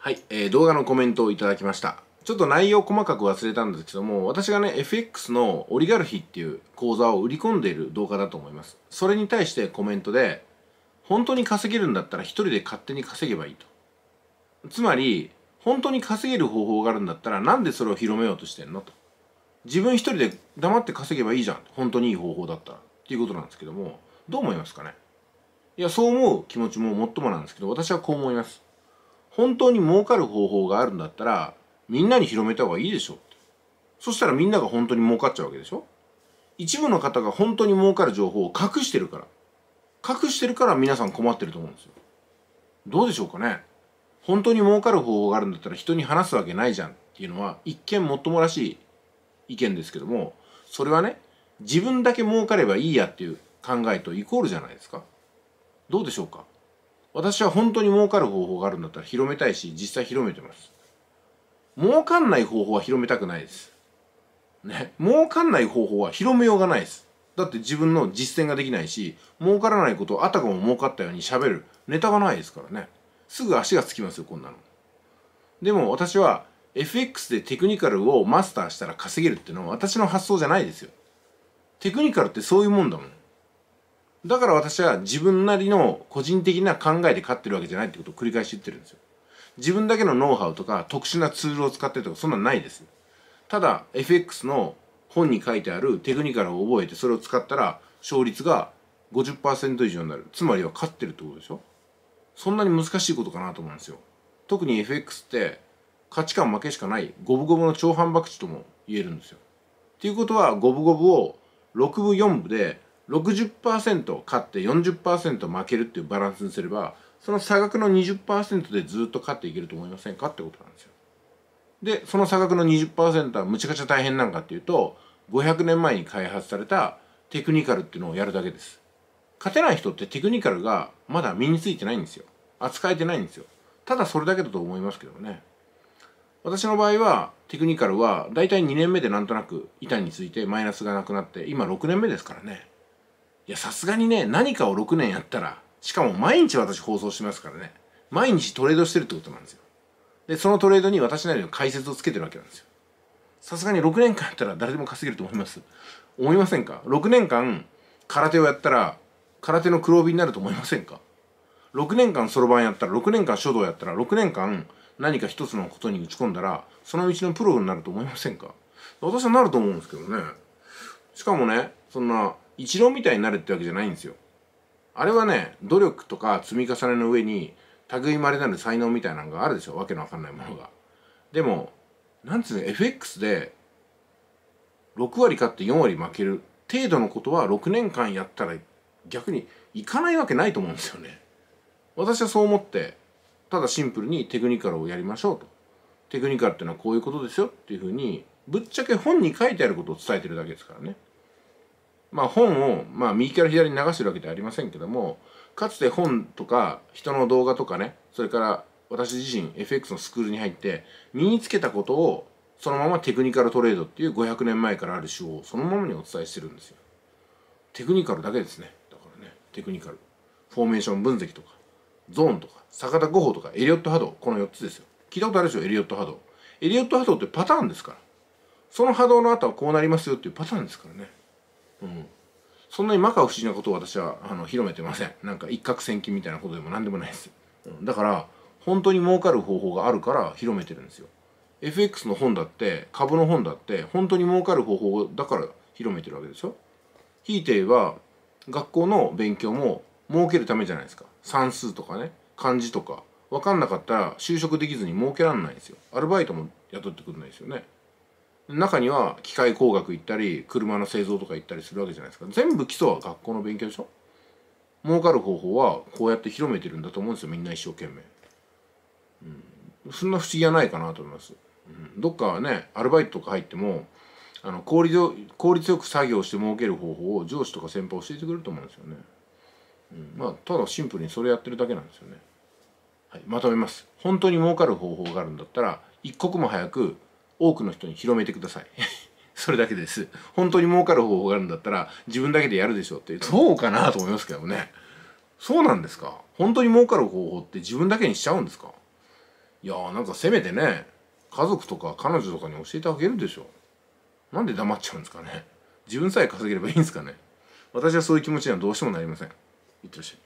はい、えー、動画のコメントをいただきました。ちょっと内容細かく忘れたんですけども、私がね、FX のオリガルヒっていう講座を売り込んでいる動画だと思います。それに対してコメントで、本当に稼げるんだったら一人で勝手に稼げばいいと。つまり、本当に稼げる方法があるんだったら、なんでそれを広めようとしてんのと。自分一人で黙って稼げばいいじゃん。本当にいい方法だったら。っていうことなんですけども、どう思いますかねいや、そう思う気持ちももっともなんですけど、私はこう思います。本当に儲かる方法があるんだったらみんなに広めた方がいいでしょってそしたらみんなが本当に儲かっちゃうわけでしょ一部の方が本当に儲かる情報を隠してるから隠してるから皆さん困ってると思うんですよどうでしょうかね本当に儲かる方法があるんだったら人に話すわけないじゃんっていうのは一見もっともらしい意見ですけどもそれはね自分だけ儲かればいいやっていう考えとイコールじゃないですかどうでしょうか私は本当に儲かる方法があるんだったら広めたいし実際広めてます儲かんない方法は広めたくないですね儲かんない方法は広めようがないですだって自分の実践ができないし儲からないことをあたかも儲かったようにしゃべるネタがないですからねすぐ足がつきますよこんなのでも私は FX でテクニカルをマスターしたら稼げるっていうのは私の発想じゃないですよテクニカルってそういうもんだもんだから私は自分なりの個人的な考えで勝ってるわけじゃないってことを繰り返し言ってるんですよ。自分だけのノウハウとか特殊なツールを使ってとかそんなんないです。ただ FX の本に書いてあるテクニカルを覚えてそれを使ったら勝率が50%以上になる。つまりは勝ってるってことでしょそんなに難しいことかなと思うんですよ。特に FX って価値観負けしかない五分五分の超反爆地とも言えるんですよ。っていうことは五分五分を6分4分で60%勝って40%負けるっていうバランスにすればその差額の20%でずっと勝っていけると思いませんかってことなんですよ。でその差額の20%はむちゃくちゃ大変なんかっていうと500年前に開発されたテクニカルっていうのをやるだけです。勝てない人ってテクニカルがまだ身についてないんですよ。扱えてないんですよ。ただそれだけだと思いますけどね。私の場合はテクニカルは大体2年目でなんとなく板についてマイナスがなくなって今6年目ですからね。いや、さすがにね、何かを6年やったら、しかも毎日私放送してますからね、毎日トレードしてるってことなんですよ。で、そのトレードに私なりの解説をつけてるわけなんですよ。さすがに6年間やったら誰でも稼げると思います。思いませんか ?6 年間空手をやったら、空手の黒帯になると思いませんか ?6 年間そろばんやったら、6年間書道やったら、6年間何か一つのことに打ち込んだら、その道のプロになると思いませんか私はなると思うんですけどね。しかもね、そんな、一郎みたいになるってわけじゃないんですよあれはね努力とか積み重ねの上に類まれなる才能みたいなのがあるでしょわけのわかんないものがでもなんつうの FX で6割勝って4割負ける程度のことは6年間やったら逆にいかないわけないと思うんですよね私はそう思ってただシンプルにテクニカルをやりましょうとテクニカルっていうのはこういうことですよっていうふうにぶっちゃけ本に書いてあることを伝えてるだけですからねまあ、本を、まあ、右から左に流してるわけではありませんけどもかつて本とか人の動画とかねそれから私自身 FX のスクールに入って身につけたことをそのままテクニカルトレードっていう500年前からある手法をそのままにお伝えしてるんですよテクニカルだけですねだからねテクニカルフォーメーション分析とかゾーンとか坂田五法とかエリオット波動この4つですよ聞いたことあるでしょエリオット波動エリオット波動ってパターンですからその波動の後はこうなりますよっていうパターンですからねうんそんなに摩訶不思議なことを私はあの広めてませんなんか一攫千金みたいなことでも何でもないです、うん、だから本当に儲かる方法があるから広めてるんですよ FX の本だって株の本だって本当に儲かる方法だから広めてるわけでしょひいては学校の勉強も儲けるためじゃないですか算数とかね漢字とか分かんなかったら就職できずに儲けらんないんですよアルバイトも雇ってくんないですよね中には機械工学行ったり車の製造とか行ったりするわけじゃないですか全部基礎は学校の勉強でしょ儲かる方法はこうやって広めてるんだと思うんですよみんな一生懸命、うん、そんな不思議はないかなと思います、うん、どっかねアルバイトとか入ってもあの効率よ効率よく作業して儲ける方法を上司とか先輩教えてくれると思うんですよね、うん、まあただシンプルにそれやってるだけなんですよね、はい、まとめます本当に儲かる方法があるんだったら一刻も早く多くの人に広めてください それだけです本当に儲かる方法があるんだったら自分だけでやるでしょってそうかなと思いますけどねそうなんですか本当に儲かる方法って自分だけにしちゃうんですかいやーなんかせめてね家族とか彼女とかに教えてあげるでしょなんで黙っちゃうんですかね自分さえ稼げればいいんですかね私はそういう気持ちにはどうしてもなりませんいってらっしゃい